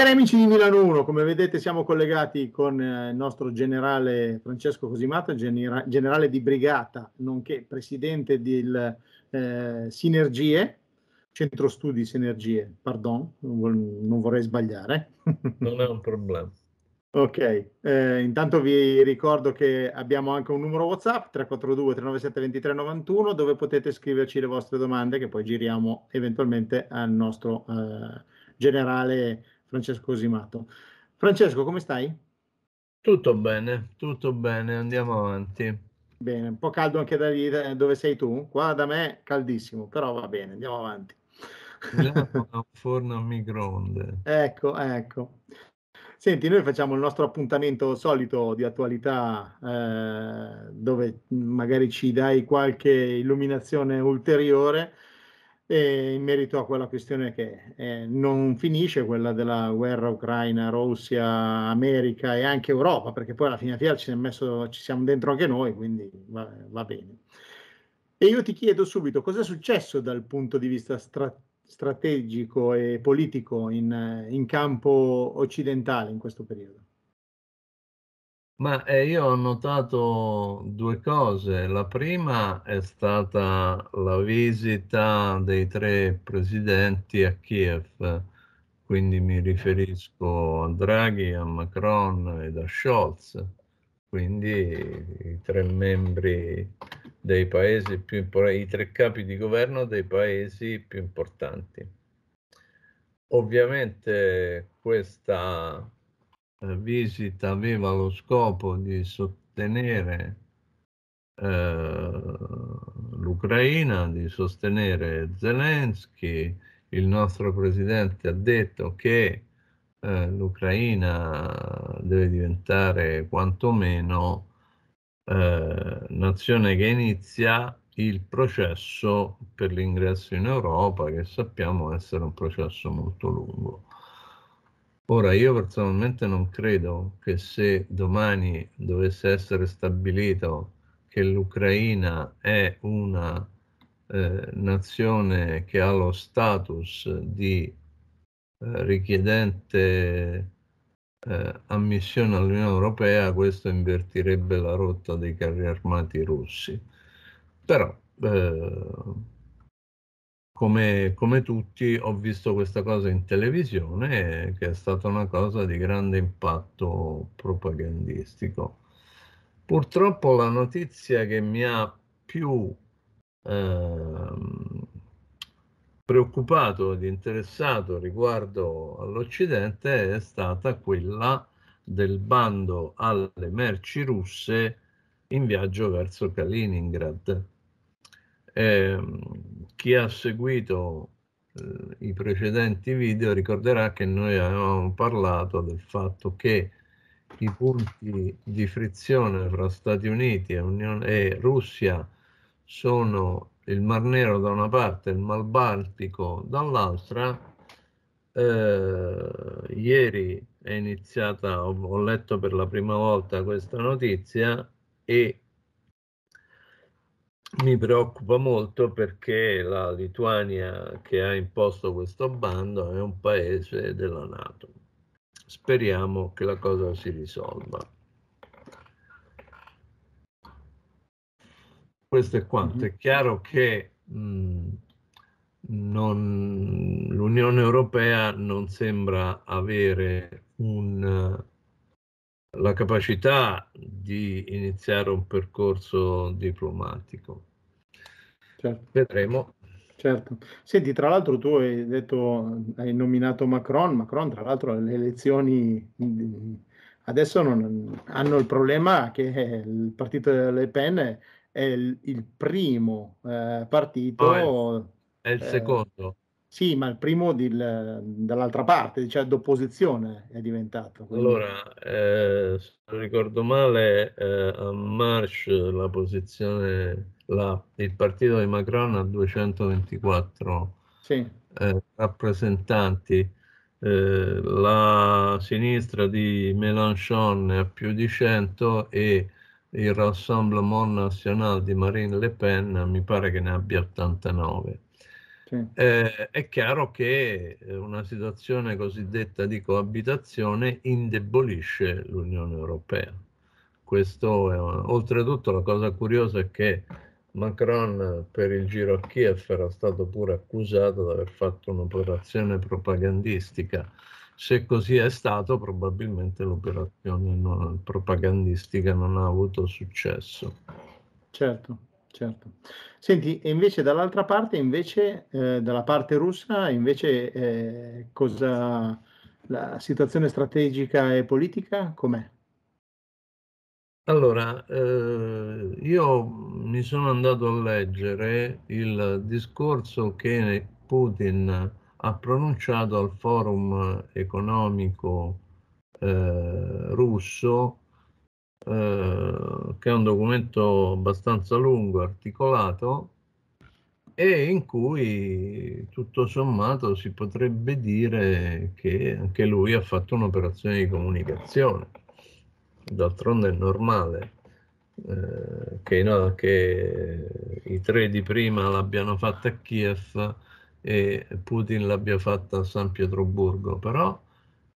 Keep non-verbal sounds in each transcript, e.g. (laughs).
Cari amici di Milano 1, come vedete siamo collegati con eh, il nostro generale Francesco Cosimato, genera- generale di brigata, nonché presidente del eh, Sinergie, Centro Studi Sinergie, pardon, non, vorrei sbagliare. (laughs) non è un problema. Ok, eh, intanto vi ricordo che abbiamo anche un numero WhatsApp 342 397 2391 dove potete scriverci le vostre domande che poi giriamo eventualmente al nostro eh, generale Francesco Cosimato. Francesco, come stai? Tutto bene, tutto bene, andiamo avanti. Bene, un po' caldo anche da lì dove sei tu. Qua da me caldissimo, però va bene, andiamo avanti. Un (laughs) forno a microonde. Ecco, ecco. Senti, noi facciamo il nostro appuntamento solito di attualità eh, dove magari ci dai qualche illuminazione ulteriore eh, in merito a quella questione che eh, non finisce, quella della guerra Ucraina, Russia, America e anche Europa, perché poi alla fine, alla fine ci, siamo ci siamo dentro anche noi, quindi va, va, bene. E io ti chiedo subito, cosa è successo dal punto di vista stra- strategico e politico in, in campo occidentale in questo periodo? Ma eh, io ho notato due cose. La prima è stata la visita dei tre presidenti a Kiev, quindi mi riferisco a Draghi, a Macron e a Scholz, quindi i tre membri dei paesi più importanti, i tre capi di governo dei paesi più importanti. Ovviamente questa eh, visita aveva lo scopo di sostenere eh, l'Ucraina, di sostenere Zelensky. Il nostro presidente ha detto che eh, l'Ucraina deve diventare quantomeno eh, nazione che inizia il processo per l'ingresso in Europa, che sappiamo essere un processo molto lungo. Ora, io personalmente non credo che se domani dovesse essere stabilito che l'Ucraina è una eh, nazione che ha lo status di eh, richiedente eh, ammissione all'Unione Europea, questo invertirebbe la rotta dei carri armati russi. Però eh, come, come tutti ho visto questa cosa in televisione che è stata una cosa di grande impatto propagandistico. Purtroppo la notizia che mi ha più eh, preoccupato ed interessato riguardo all'Occidente è stata quella del bando alle merci russe in viaggio verso Kaliningrad. E ehm, chi ha seguito eh, i precedenti video ricorderà che noi avevamo parlato del fatto che i punti di frizione fra Stati Uniti e, Unione, e Russia sono il Mar Nero da una parte e il Mar Baltico dall'altra. Eh, ieri è iniziata, ho, ho letto per la prima volta questa notizia e mi preoccupa molto perché la Lituania che ha imposto questo bando è un paese della Nato. Speriamo che la cosa si risolva. Questo è quanto. Mm-hmm. È chiaro che mm, l'Unione Europea non sembra avere un, la capacità di iniziare un percorso diplomatico certo. vedremo. Certo. Senti, tra l'altro tu hai detto, hai nominato Macron, Macron tra l'altro alle elezioni adesso non, hanno il problema che il partito delle Pen è il, primo eh, partito... No, oh, è, è, il eh, secondo. Sì, ma il primo di, dall'altra parte, cioè d'opposizione è diventato. Quindi... Allora, eh, se non ricordo male, eh, a March la posizione, la, il partito di Macron ha 224 sì. eh, rappresentanti, eh, la sinistra di Mélenchon ha più di 100 e il Rassemblement National di Marine Le Pen mi pare che ne abbia 89. Sì. Eh, è chiaro che eh, una situazione cosiddetta di coabitazione indebolisce l'Unione Europea. Questo è, oltretutto la cosa curiosa è che Macron per il giro a Kiev era stato pure accusato di aver fatto un'operazione propagandistica. Se così è stato, probabilmente l'operazione non, propagandistica non ha avuto successo. Certo. Certo. Senti, e invece dall'altra parte, invece, eh, dalla parte russa, invece, eh, cosa, la situazione strategica e politica com'è? Allora, eh, io mi sono andato a leggere il discorso che Putin ha pronunciato al forum economico eh, russo eh, che è un documento abbastanza lungo, articolato, e in cui tutto sommato si potrebbe dire che anche lui ha fatto un'operazione di comunicazione. D'altronde è normale eh, che, no, che, i tre di prima l'abbiano fatta a Kiev e Putin l'abbia fatta a San Pietroburgo, però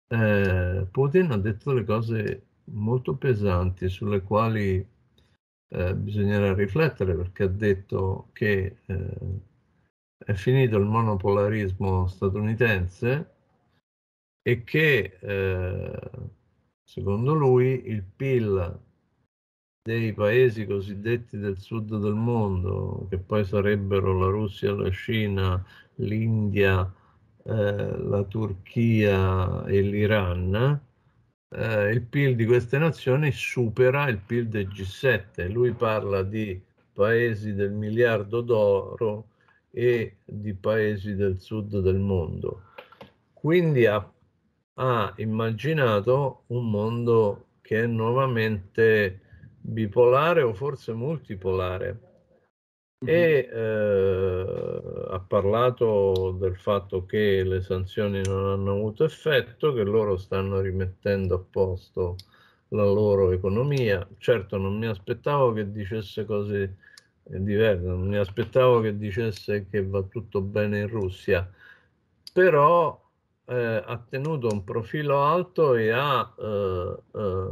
eh, Putin ha detto le cose molto pesanti sulle quali eh, bisognerà riflettere perché ha detto che eh, è finito il monopolarismo statunitense e che eh, secondo lui il PIL dei paesi cosiddetti del sud del mondo, che poi sarebbero la Russia, la Cina, l'India, eh, la Turchia e l'Iran, eh, il PIL di queste nazioni supera il PIL del G7. Lui parla di paesi del miliardo d'oro e di paesi del sud del mondo. Quindi ha, ha immaginato un mondo che è nuovamente bipolare o forse multipolare e eh, ha parlato del fatto che le sanzioni non hanno avuto effetto, che loro stanno rimettendo a posto la loro economia. Certo non mi aspettavo che dicesse cose eh, diverse, non mi aspettavo che dicesse che va tutto bene in Russia, però eh, ha tenuto un profilo alto e ha eh, eh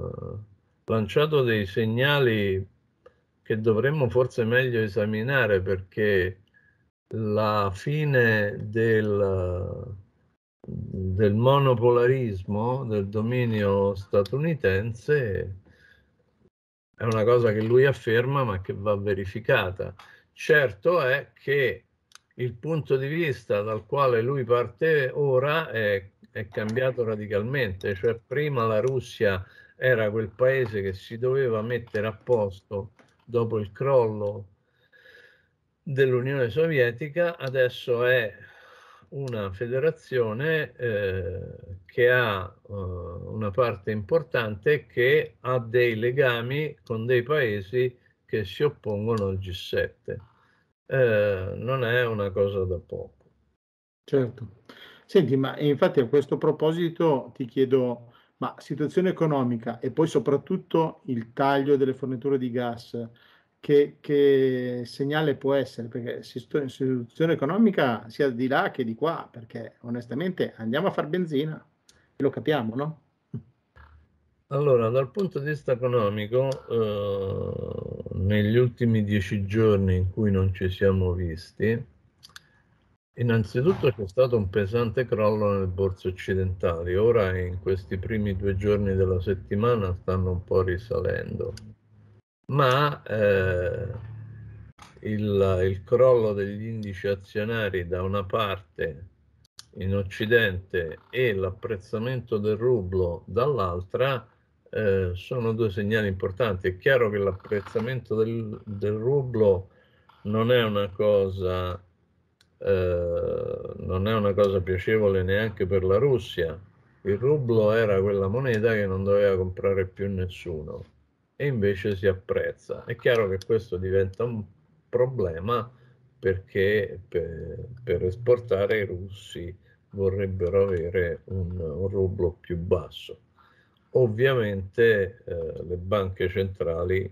lanciato dei segnali che dovremmo forse meglio esaminare perché la fine del, del monopolarismo del dominio statunitense è una cosa che lui afferma ma che va verificata. Certo è che il punto di vista dal quale lui parte ora è, è, cambiato radicalmente, cioè prima la Russia era quel paese che si doveva mettere a posto dopo il crollo dell'Unione Sovietica, adesso è una federazione eh, che ha eh, una parte importante che ha dei legami con dei paesi che si oppongono al G7. Eh, non è una cosa da poco. Certo. Senti, ma infatti a questo proposito ti chiedo ma situazione economica e poi soprattutto il taglio delle forniture di gas, che, che segnale può essere? Perché situazione economica sia di là che di qua, perché onestamente andiamo a far benzina, e lo capiamo, no? Allora, dal punto di vista economico, eh, negli ultimi dieci giorni in cui non ci siamo visti, Innanzitutto c'è stato un pesante crollo nelle borse occidentali, ora in questi primi due giorni della settimana stanno un po' risalendo, ma eh, il, il, crollo degli indici azionari da una parte in Occidente e l'apprezzamento del rublo dall'altra eh, sono due segnali importanti. È chiaro che l'apprezzamento del, del rublo non è una cosa eh, non è una cosa piacevole neanche per la Russia. Il rublo era quella moneta che non doveva comprare più nessuno e invece si apprezza. È chiaro che questo diventa un problema perché per, per esportare i russi vorrebbero avere un, un rublo più basso. Ovviamente eh, le banche centrali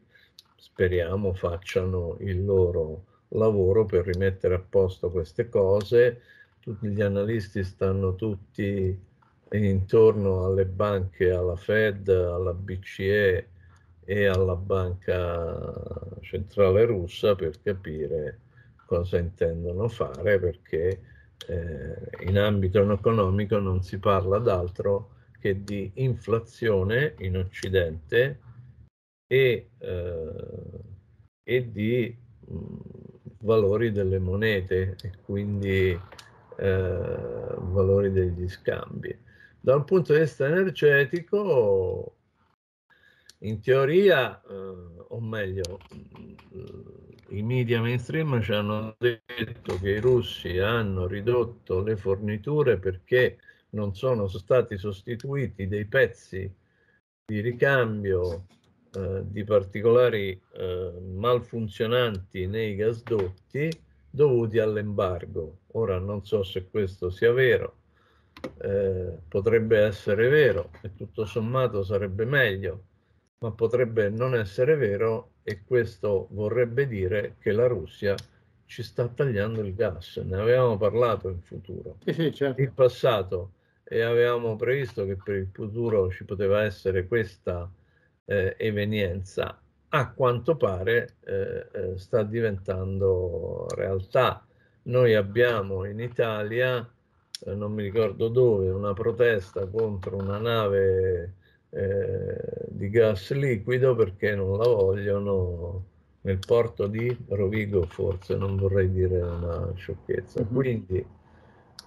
speriamo facciano il loro lavoro per rimettere a posto queste cose. Tutti gli analisti stanno tutti intorno alle banche, alla Fed, alla BCE e alla Banca Centrale Russa per capire cosa intendono fare perché eh, in ambito economico non si parla d'altro che di inflazione in Occidente e, eh, e di mh, mm, valori delle monete e quindi eh, valori degli scambi. Dal punto di vista energetico, in teoria, eh, o meglio, mm, i media mainstream ci hanno detto che i russi hanno ridotto le forniture perché non sono stati sostituiti dei pezzi di ricambio eh, di particolari eh, malfunzionanti nei gasdotti dovuti all'embargo. Ora non so se questo sia vero, eh, potrebbe essere vero e tutto sommato sarebbe meglio, ma potrebbe non essere vero e questo vorrebbe dire che la Russia ci sta tagliando il gas, ne avevamo parlato in futuro, sì, sì, certo. in passato e avevamo previsto che per il futuro ci poteva essere questa eh, evenienza, a quanto pare eh, eh, sta diventando realtà. Noi abbiamo in Italia, eh, non mi ricordo dove, una protesta contro una nave eh, di gas liquido perché non la vogliono nel porto di Rovigo, forse non vorrei dire una sciocchezza. Mhm. Quindi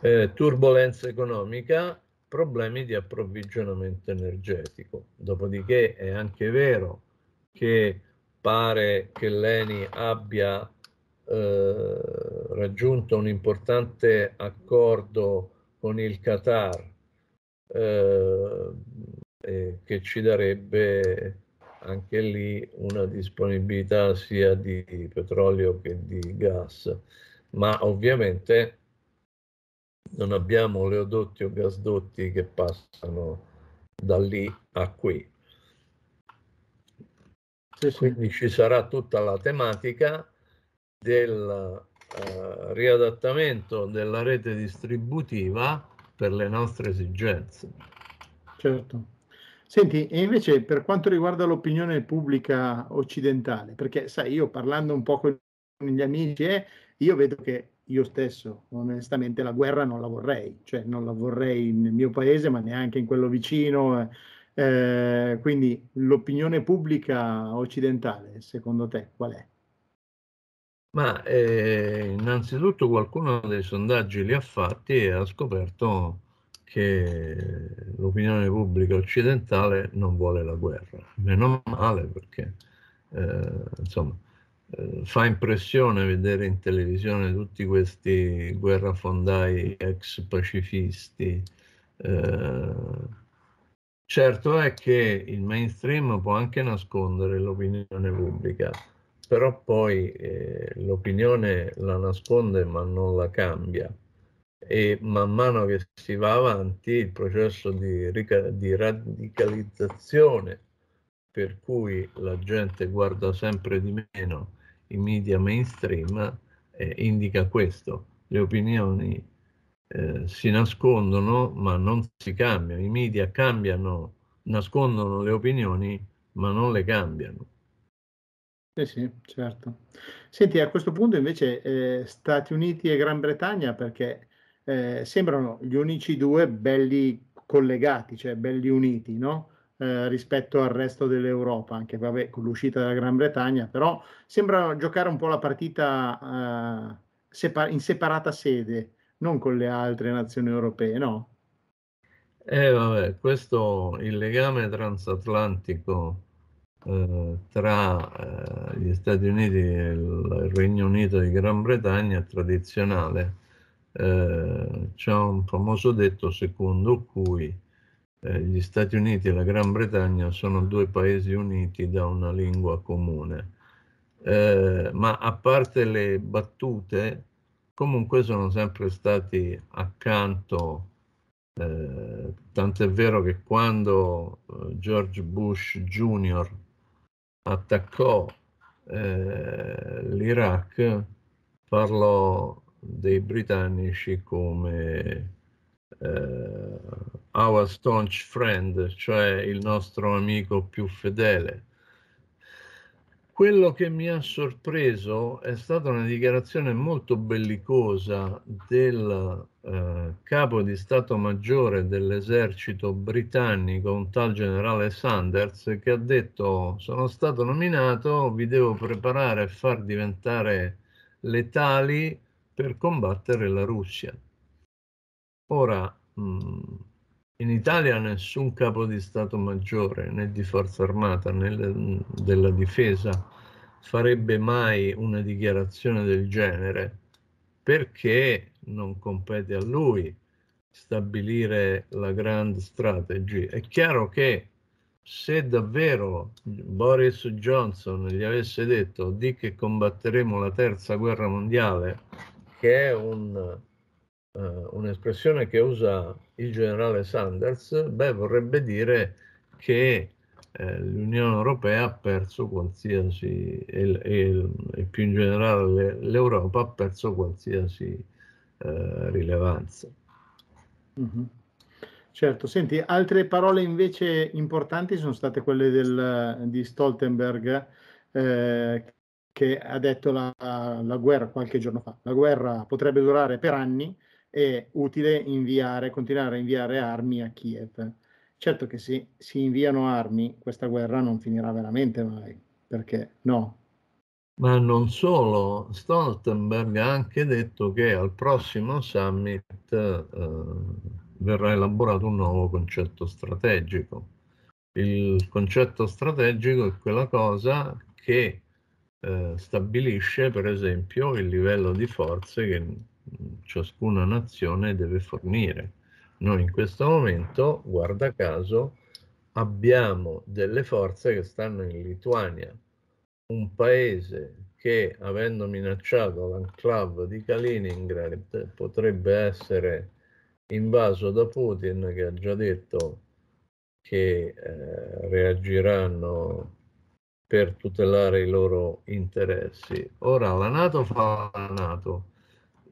eh, turbolenza economica, problemi di approvvigionamento energetico. Dopodiché ah. è anche vero che pare che l'ENI abbia eh, raggiunto un importante accordo con il Qatar eh, che ci darebbe anche lì una disponibilità sia di petrolio che di gas, ma ovviamente non abbiamo oleodotti o gasdotti che passano da lì a qui. Sì, sì. Quindi ci sarà tutta la tematica del uh, riadattamento della rete distributiva per le nostre esigenze. Certo. Senti, e invece per quanto riguarda l'opinione pubblica occidentale, perché sai, io parlando un po' con gli amici, eh, io vedo che io stesso, onestamente, la guerra non la vorrei, cioè non la vorrei nel mio paese, ma neanche in quello vicino. Eh, eh, quindi l'opinione pubblica occidentale, secondo te, qual è? Ma eh, innanzitutto qualcuno dei sondaggi li ha fatti e ha scoperto che l'opinione pubblica occidentale non vuole la guerra, meno male perché eh, insomma eh, fa impressione vedere in televisione tutti questi guerrafondai ex pacifisti. Eh, certo è che il mainstream può anche nascondere l'opinione pubblica, però poi eh, l'opinione la nasconde ma non la cambia e man mano che si va avanti il processo di, di, radicalizzazione per cui la gente guarda sempre di meno i media mainstream eh, indica questo. Le opinioni eh, si nascondono ma non si cambiano. I media cambiano, nascondono le opinioni ma non le cambiano. Sì, sì, certo. Senti, a questo punto invece eh, Stati Uniti e Gran Bretagna perché eh, sembrano gli unici due belli collegati, cioè belli uniti, no? Eh, rispetto al resto dell'Europa, anche vabbè, con l'uscita della Gran Bretagna, però sembra giocare un po' la partita eh, separ- in separata sede, non con le altre nazioni europee, no? Eh, vabbè, questo il legame transatlantico eh, tra eh, gli Stati Uniti e il Regno Unito di Gran Bretagna è tradizionale. Eh, c'è un famoso detto secondo cui eh, gli Stati Uniti e la Gran Bretagna sono due paesi uniti da una lingua comune. Eh, ma a parte le battute, comunque sono sempre stati accanto, eh, tant'è vero che quando eh, George Bush Jr. attaccò eh, l'Iraq, parlò dei britannici come eh, our Staunch Friend, cioè il nostro amico più fedele. Quello che mi ha sorpreso è stata una dichiarazione molto bellicosa del eh, capo di Stato Maggiore dell'esercito britannico, un tal generale Sanders, che ha detto sono stato nominato, vi devo preparare e far diventare letali per combattere la Russia. Ora, mm, in Italia nessun capo di Stato Maggiore, né di Forza Armata, né della Difesa, farebbe mai una dichiarazione del genere perché non compete a lui stabilire la grand strategy. È chiaro che se davvero Boris Johnson gli avesse detto di che combatteremo la terza guerra mondiale, che è un eh, un'espressione che usa il generale Sanders, beh, vorrebbe dire che eh, l'Unione Europea ha perso qualsiasi, e, e, e più in generale l'Europa ha perso qualsiasi eh, rilevanza. Mm-hmm. Certo, senti, altre parole invece importanti sono state quelle del, di Stoltenberg, eh, che ha detto la, la guerra qualche giorno fa. La guerra potrebbe durare per anni, è utile inviare, continuare a inviare armi a Kiev. Certo che se si inviano armi, questa guerra non finirà veramente mai, perché no. Ma non solo, Stoltenberg ha anche detto che al prossimo summit eh, verrà elaborato un nuovo concetto strategico. Il concetto strategico è quella cosa che eh, stabilisce, per esempio, il livello di forze che ciascuna nazione deve fornire. Noi in questo momento, guarda caso, abbiamo delle forze che stanno in Lituania, un paese che avendo minacciato l'enclave di Kaliningrad potrebbe essere invaso da Putin che ha già detto che eh, reagiranno per tutelare i loro interessi. Ora la Nato fa la Nato,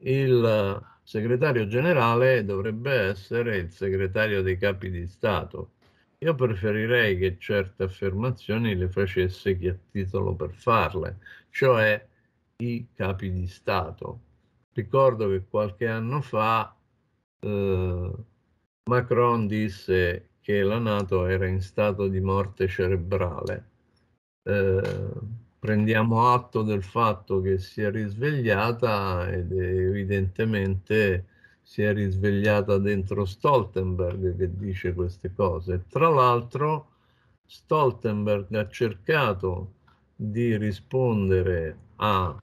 il segretario generale dovrebbe essere il segretario dei capi di Stato. Io preferirei che certe affermazioni le facesse chi ha titolo per farle, cioè i capi di Stato. Ricordo che qualche anno fa eh, Macron disse che la Nato era in stato di morte cerebrale. Eh, prendiamo atto del fatto che si è risvegliata ed evidentemente si è risvegliata dentro Stoltenberg che dice queste cose. Tra l'altro Stoltenberg ha cercato di rispondere a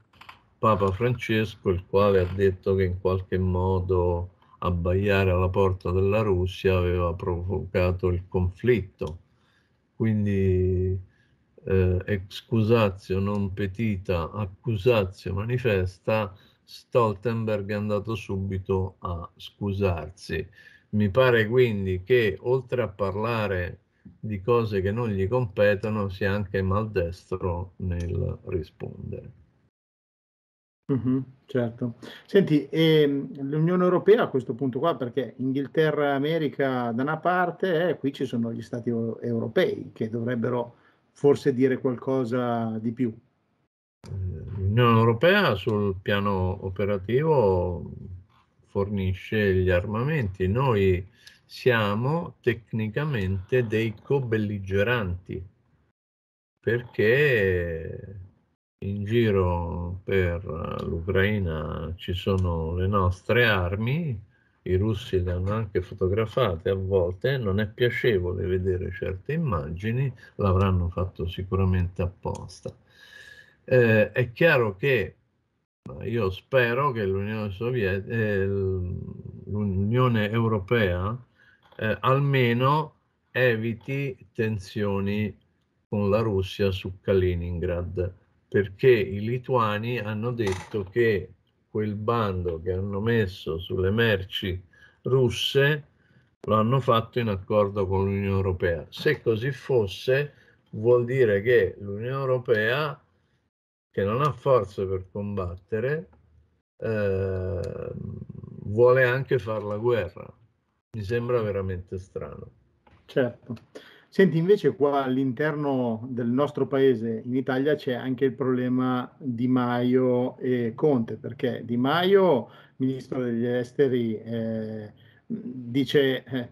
Papa Francesco, il quale ha detto che in qualche modo abbaiare alla porta della Russia aveva provocato il conflitto. Quindi eh, excusatio non petita, accusatio manifesta, Stoltenberg è andato subito a scusarsi. Mi pare quindi che oltre a parlare di cose che non gli competono sia anche maldestro nel rispondere. Mm-hmm, certo. Senti, ehm, l'Unione Europea a questo punto qua, perché Inghilterra, e America da una parte e eh, qui ci sono gli stati europei che dovrebbero forse dire qualcosa di più. L'Unione Europea sul piano operativo fornisce gli armamenti, noi siamo tecnicamente dei co-belligeranti perché in giro per l'Ucraina ci sono le nostre armi, i russi le hanno anche fotografate a volte, non è piacevole vedere certe immagini, l'avranno fatto sicuramente apposta. Eh, è chiaro che io spero che l'Unione, Soviet- eh, l'Unione Europea eh, almeno eviti tensioni con la Russia su Kaliningrad, perché i lituani hanno detto che quel bando che hanno messo sulle merci russe lo hanno fatto in accordo con l'Unione Europea. Se così fosse, vuol dire che l'Unione Europea, che non ha forze per combattere, eh, vuole anche fare la guerra. Mi sembra veramente strano. Certo. Senti, invece qua all'interno del nostro paese, in Italia, c'è anche il problema Di Maio e Conte, perché Di Maio, ministro degli esteri, eh, dice eh,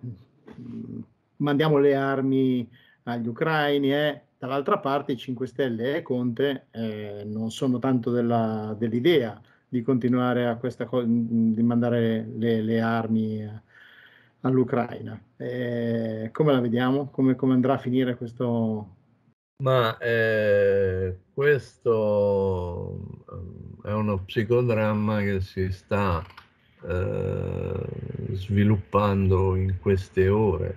mandiamo le armi agli ucraini, eh. dall'altra parte i 5 Stelle e Conte eh, non sono tanto della, dell'idea di continuare a questa cosa, di mandare le, le armi. A, eh, all'Ucraina. Eh, come la vediamo? Come, come, andrà a finire questo? Ma eh, questo eh, è uno psicodramma che si sta eh, sviluppando in queste ore.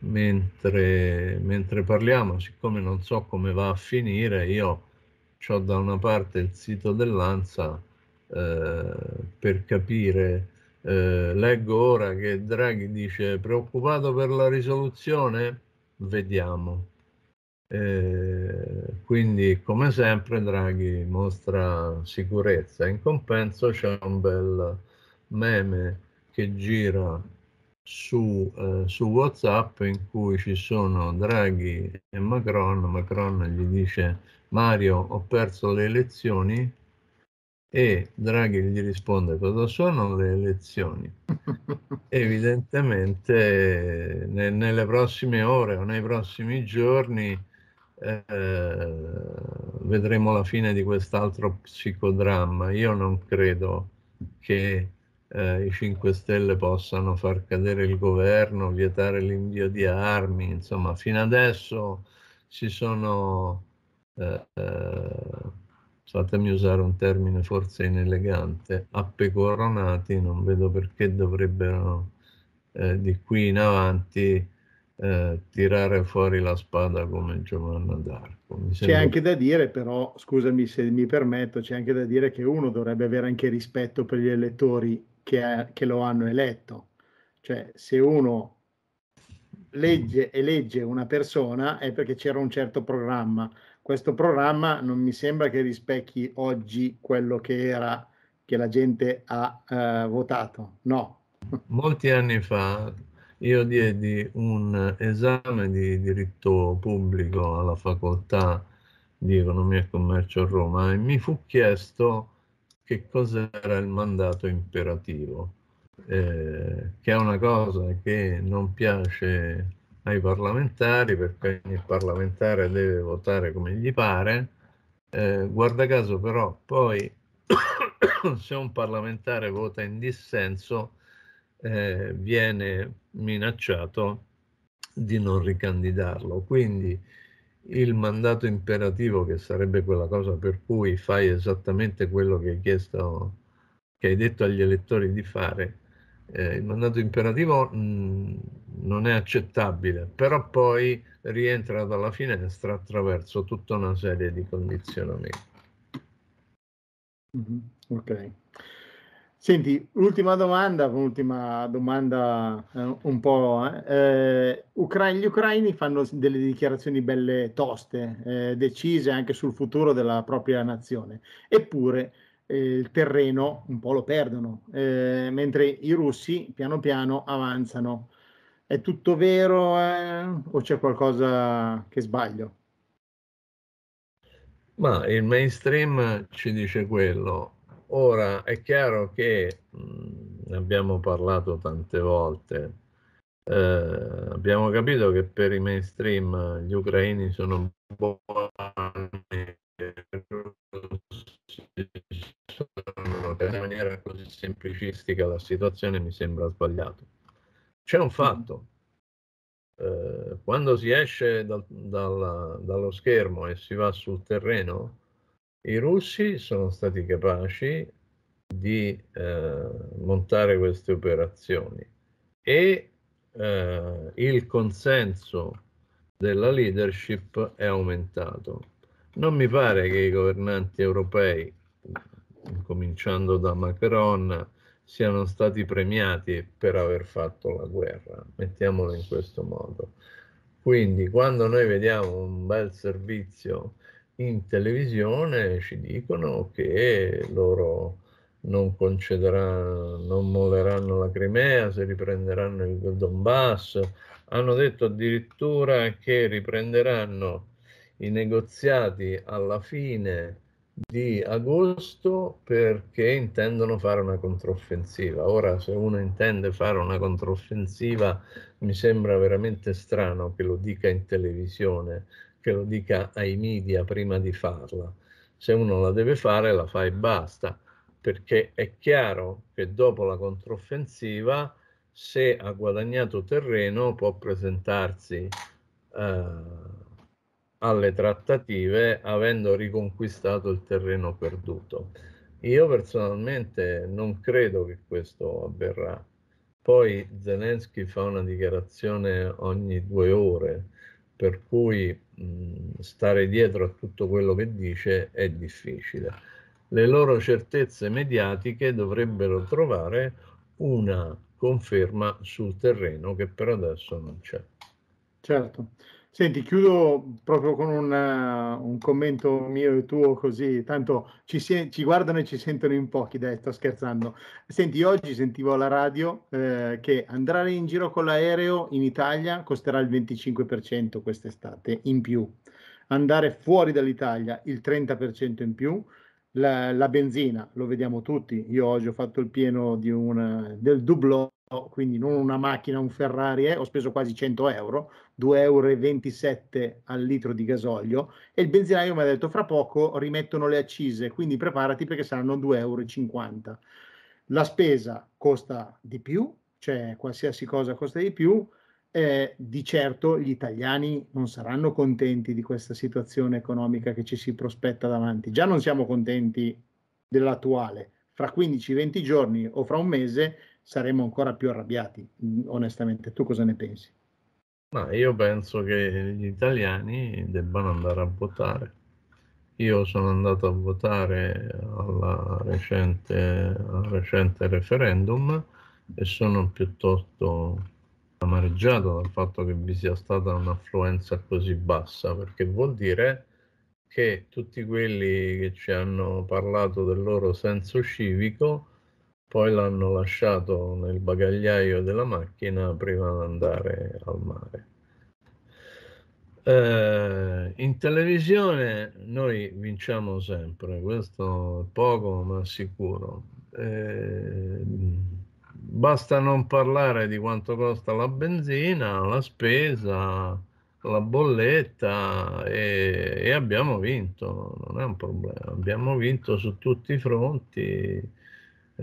Mentre, mentre parliamo, siccome non so come va a finire, io ho da una parte il sito dell'ANSA eh, per capire eh, leggo ora che Draghi dice preoccupato per la risoluzione? Vediamo. Eh, quindi come sempre Draghi mostra sicurezza. In compenso c'è un bel meme che gira su, eh, su WhatsApp in cui ci sono Draghi e Macron. Macron gli dice Mario ho perso le elezioni e Draghi gli risponde cosa sono le elezioni. (laughs) Evidentemente ne, nelle prossime ore o nei prossimi giorni eh, vedremo la fine di quest'altro psicodramma. Io non credo che eh, i 5 Stelle possano far cadere il governo, vietare l'invio di armi, insomma, fino adesso si sono... Eh, eh fatemi usare un termine forse inelegante, appecoronati, non vedo perché dovrebbero eh, di qui in avanti eh, tirare fuori la spada come Giovanna d'Arco. Sembra... C'è anche da dire però, scusami se mi permetto, c'è anche da dire che uno dovrebbe avere anche rispetto per gli elettori che, che lo hanno eletto. Cioè, se uno legge, e legge una persona è perché c'era un certo programma. Questo programma non mi sembra che rispecchi oggi quello che era che la gente ha eh, votato. No. Molti anni fa io diedi un esame di diritto pubblico alla facoltà di economia e commercio a Roma e mi fu chiesto che cos'era il mandato imperativo eh, che è una cosa che non piace ai parlamentari perché ogni parlamentare deve votare come gli pare, eh, guarda caso però poi (coughs) se un parlamentare vota in dissenso eh, viene minacciato di non ricandidarlo. Quindi il mandato imperativo, che sarebbe quella cosa per cui fai esattamente quello che hai chiesto, che hai detto agli elettori di fare, eh, il mandato imperativo mh, non è accettabile, però poi rientra dalla finestra attraverso tutta una serie di condizionamenti. Mm-hmm. Ok. Senti, l'ultima domanda, un'ultima domanda eh, un po'. Eh, eh Ucra- gli ucraini fanno delle dichiarazioni belle toste, eh, decise anche sul futuro della propria nazione, eppure il terreno un po' lo perdono, eh, mentre i russi piano piano avanzano. È tutto vero eh, o c'è qualcosa che sbaglio? Ma il mainstream ci dice quello. Ora è chiaro che mh, mm, abbiamo parlato tante volte, eh, abbiamo capito che per i mainstream gli ucraini sono buoni cioè, in maniera così semplicistica la situazione mi sembra sbagliato. C'è un fatto, eh, quando si esce dal, dalla, dallo schermo e si va sul terreno, i russi sono stati capaci di eh, montare queste operazioni e eh, il consenso della leadership è aumentato. Non mi pare che i governanti europei, cominciando da Macron, siano stati premiati per aver fatto la guerra, mettiamolo in questo modo. Quindi quando noi vediamo un bel servizio in televisione ci dicono che loro non concederanno, non molleranno la Crimea, se riprenderanno il Donbass, hanno detto addirittura che riprenderanno i negoziati alla fine di agosto perché intendono fare una controffensiva. Ora, se uno intende fare una controffensiva, mi sembra veramente strano che lo dica in televisione, che lo dica ai media prima di farla. Se uno la deve fare, la fa e basta, perché è chiaro che dopo la controffensiva, se ha guadagnato terreno, può presentarsi. Eh, alle trattative avendo riconquistato il terreno perduto. Io personalmente non credo che questo avverrà. Poi Zelensky fa una dichiarazione ogni due ore, per cui mh, stare dietro a tutto quello che dice è difficile. Le loro certezze mediatiche dovrebbero trovare una conferma sul terreno che per adesso non c'è. Certo. Senti, chiudo proprio con una, eh, un commento mio e tuo così, tanto ci, si, ci, guardano e ci sentono in pochi, dai, sto scherzando. Senti, oggi sentivo alla radio eh, che andare in giro con l'aereo in Italia costerà il 25% quest'estate in più, andare fuori dall'Italia il 30% in più, la, la, benzina, lo vediamo tutti, io oggi ho fatto il pieno una, del Dublò Oh, quindi non una macchina, un Ferrari, eh, ho speso quasi 100 euro, 2,27 euro al litro di gasolio e il benzinaio mi ha detto fra poco rimettono le accise, quindi preparati perché saranno 2,50 euro. La spesa costa di più, cioè qualsiasi cosa costa di più, eh, di certo gli italiani non saranno contenti di questa situazione economica che ci si prospetta davanti. Già non siamo contenti dell'attuale, fra 15-20 giorni o fra un mese saremmo ancora più arrabbiati, mm, onestamente. Tu cosa ne pensi? No, io penso che gli italiani debbano andare a votare. Io sono andato a votare alla recente, al recente referendum e sono piuttosto amareggiato dal fatto che vi sia stata un'affluenza così bassa, perché vuol dire che tutti quelli che ci hanno parlato del loro senso civico poi l'hanno lasciato nel bagagliaio della macchina prima di andare al mare. Eh, in televisione noi vinciamo sempre, questo poco ma sicuro. Eh, basta non parlare di quanto costa la benzina, la spesa, la bolletta e, e abbiamo vinto, non è un problema, abbiamo vinto su tutti i fronti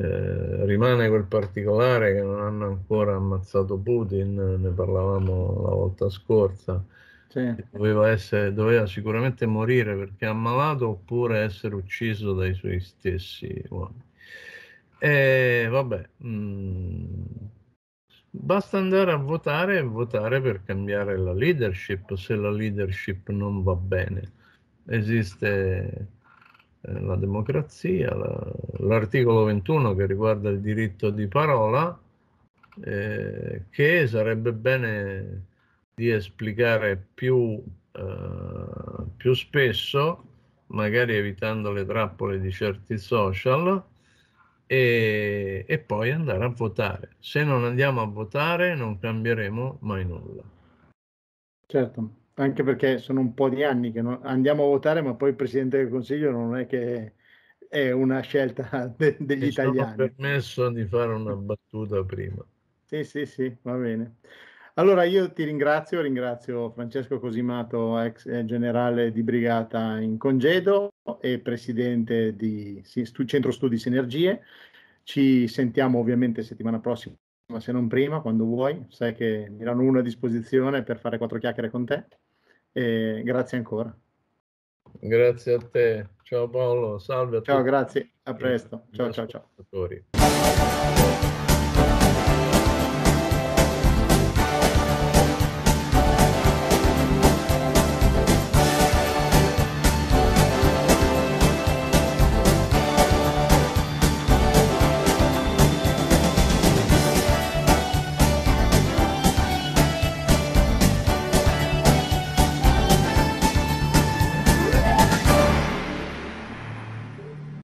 eh, rimane quel particolare che non hanno ancora ammazzato Putin, ne parlavamo la volta scorsa. Sì. Doveva, essere, doveva sicuramente morire perché ammalato oppure essere ucciso dai suoi stessi uomini. E vabbè, mh, mm, basta andare a votare e votare per cambiare la leadership se la leadership non va bene. Esiste eh, la democrazia, la, l'articolo 21 che riguarda il diritto di parola, eh, che sarebbe bene di esplicare più, eh, più spesso, magari evitando le trappole di certi social, e, e, poi andare a votare. Se non andiamo a votare non cambieremo mai nulla. Certo anche perché sono un po' di anni che non, andiamo a votare, ma poi il Presidente del Consiglio non è che è una scelta (laughs) de, degli Mi italiani. Mi permesso di fare una battuta prima. Sì, sì, sì, va bene. Allora io ti ringrazio, ringrazio Francesco Cosimato, ex generale di brigata in congedo e presidente di Centro Studi Sinergie. Ci sentiamo ovviamente settimana prossima ma se non prima, quando vuoi, sai che mi 1 una a disposizione per fare quattro chiacchiere con te e grazie ancora. Grazie a te. Ciao Paolo, salve a ciao, tutti. Ciao, grazie. A presto. Ciao, ciao, ciao.